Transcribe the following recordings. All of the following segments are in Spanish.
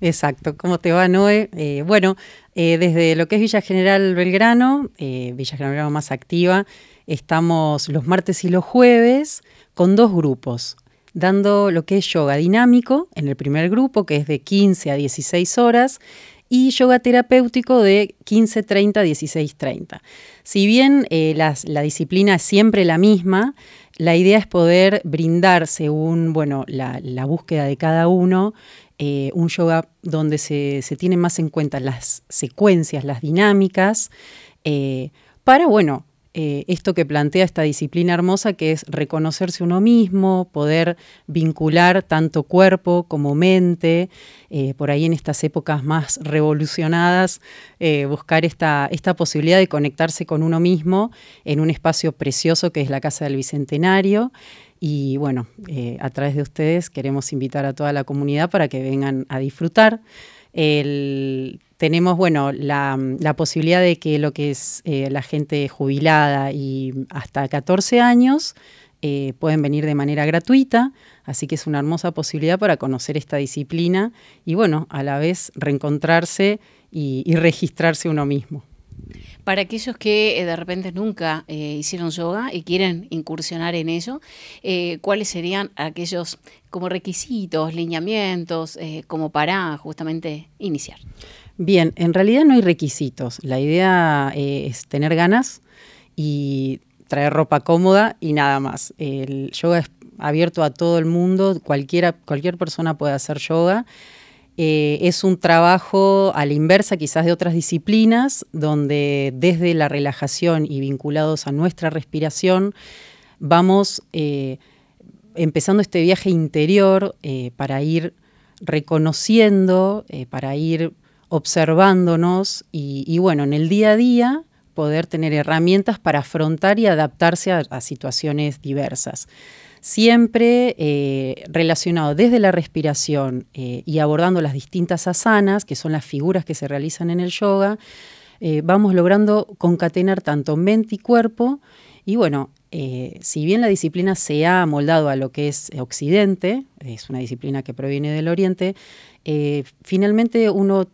Exacto, ¿cómo te va, Noé? Eh, bueno, eh, desde lo que es Villa General Belgrano, eh, Villa General Belgrano más activa, estamos los martes y los jueves con dos grupos, dando lo que es yoga dinámico en el primer grupo, que es de 15 a 16 horas, y yoga terapéutico de 15.30 a 16.30. Si bien la disciplina es siempre la misma, la idea es poder brindar, según bueno, la, búsqueda de cada uno, eh, un yoga donde se, se, tienen más en cuenta las secuencias, las dinámicas, eh, para, bueno, eh, esto que plantea esta disciplina hermosa, que es reconocerse uno mismo, poder vincular tanto cuerpo como mente, eh, por ahí en estas épocas más revolucionadas, eh, buscar esta, esta posibilidad de conectarse con uno mismo en un espacio precioso que es la Casa del Bicentenario. Y bueno, a través de ustedes queremos invitar a toda la comunidad para que vengan a disfrutar tenemos bueno la, posibilidad de que lo que es eh, la gente jubilada y hasta 14 años eh, pueden venir de manera gratuita, así que es una hermosa posibilidad para conocer esta disciplina y bueno, a la vez reencontrarse y registrarse uno mismo. Para aquellos que eh, de repente nunca eh, hicieron yoga y quieren incursionar en ello, eh, ¿cuáles serían aquellos como requisitos, lineamientos, como para justamente iniciar? Bien, en realidad no hay requisitos. La idea es tener ganas y traer ropa cómoda y nada más. El yoga es abierto a todo el mundo, cualquier persona puede hacer yoga. Eh, es un trabajo a la inversa quizás de otras disciplinas, donde desde la relajación y vinculados a nuestra respiración, vamos eh, empezando este viaje interior eh, para ir reconociendo, para ir observándonos y, bueno, en el día a día poder tener herramientas para afrontar y adaptarse a situaciones diversas siempre eh, relacionado desde la respiración eh, y abordando las distintas asanas, que son las figuras que se realizan en el yoga, eh, vamos logrando concatenar tanto mente y cuerpo. Y bueno, si bien la disciplina se ha amoldado a lo que es Occidente, es una disciplina que proviene del Oriente, finalmente uno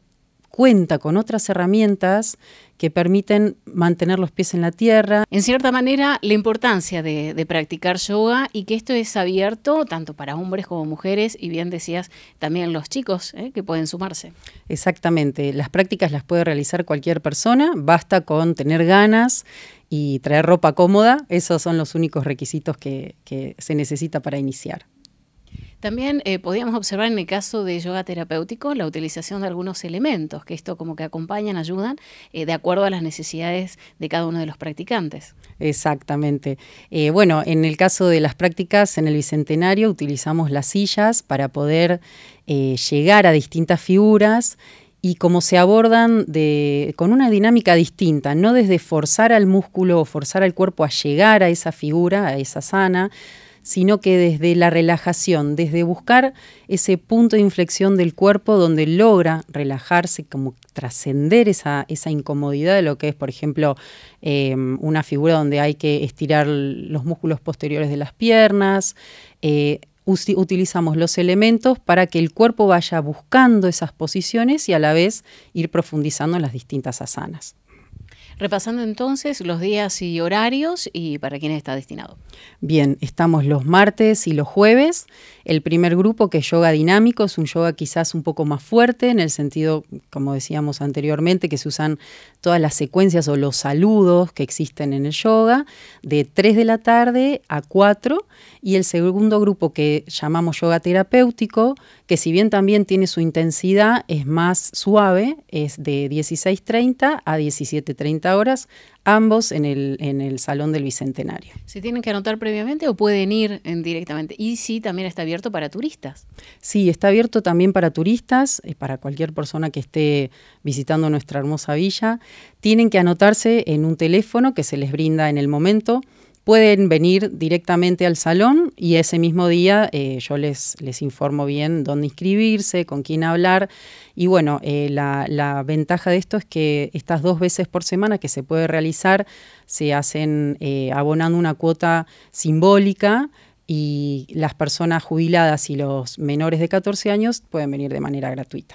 cuenta con otras herramientas que permiten mantener los pies en la tierra. En cierta manera, la importancia de, practicar yoga y que esto es abierto tanto para hombres como mujeres y bien decías también los chicos ¿eh? que pueden sumarse. Exactamente, las prácticas las puede realizar cualquier persona, basta con tener ganas y traer ropa cómoda, esos son los únicos requisitos que se necesita para iniciar. También eh, podíamos observar en el caso de yoga terapéutico la utilización de algunos elementos que esto como que acompañan, ayudan, eh, de acuerdo a las necesidades de cada uno de los practicantes. Exactamente. Eh, bueno, en el caso de las prácticas en el Bicentenario utilizamos las sillas para poder llegar a distintas figuras y como se abordan con una dinámica distinta, no desde forzar al músculo o forzar al cuerpo a llegar a esa figura, a esa sana, sino que desde la relajación, desde buscar ese punto de inflexión del cuerpo donde logra relajarse, como trascender esa, incomodidad de lo que es, por ejemplo, em, una figura donde hay que estirar los músculos posteriores de las piernas. Eh, utilizamos los elementos para que el cuerpo vaya buscando esas posiciones y a la vez ir profundizando en las distintas asanas. Repasando entonces los días y horarios y para quién está destinado. Bien, estamos los martes y los jueves. El primer grupo que es yoga dinámico, es un yoga quizás un poco más fuerte en el sentido, como decíamos anteriormente, que se usan todas las secuencias o los saludos que existen en el yoga, de 3 de la tarde a 4. Y el segundo grupo que llamamos yoga terapéutico, que si bien también tiene su intensidad, es más suave, es de 16.30 a 17.30 horas, ambos en el, en el Salón del Bicentenario. ¿Se tienen que anotar previamente o pueden ir directamente? Y sí, también está abierto para turistas. Sí, está abierto también para turistas, eh, para cualquier persona que esté visitando nuestra hermosa villa. Tienen que anotarse en un teléfono que se les brinda en el momento pueden venir directamente al salón y ese mismo día eh, yo les, les informo bien dónde inscribirse, con quién hablar. Y bueno, eh, la, ventaja de esto es que estas dos veces por semana que se puede realizar se hacen eh, abonando una cuota simbólica y las personas jubiladas y los menores de 14 años pueden venir de manera gratuita.